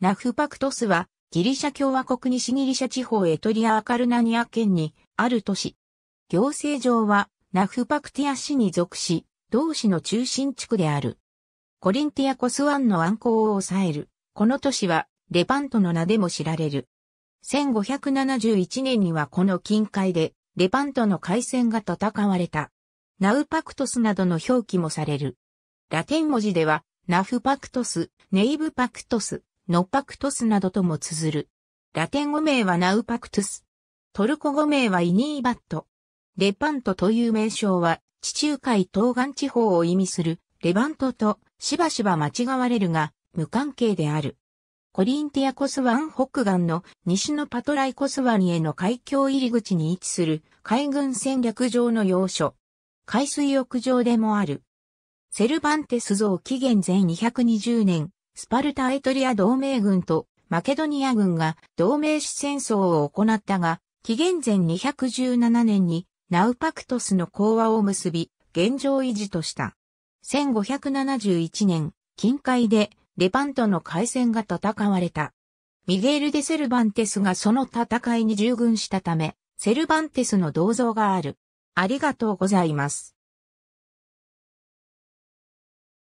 ナフパクトスは、ギリシャ共和国西ギリシャ地方エトリア・アカルナニア県にある都市。行政上は、ナフパクティア市に属し、同市の中心地区である。コリンティアコス湾の暗号を抑える。この都市は、レパントの名でも知られる。1571年にはこの近海で、レパントの海戦が戦われた。ナウパクトスなどの表記もされる。ラテン文字では、ナフパクトス、ネイブパクトス、ノパクトスなどとも綴る。ラテン語名はナウパクトス。トルコ語名はイニーバット。レパントという名称は、地中海東岸地方を意味する、レバントとしばしば間違われるが、無関係である。コリンティアコスワン北岸の西のパトライコスワ湾への海峡入り口に位置する海軍戦略上の要所。海水浴場でもある。セルバンテス像紀元前220年、スパルタ・エトリア同盟軍とマケドニア軍が同盟主戦争を行ったが、紀元前217年にナウパクトスの講和を結び、現状維持とした。1571年、近海でレパントの海戦が戦われた。ミゲール・デ・セルバンテスがその戦いに従軍したため、セルバンテスの銅像がある。ありがとうございます。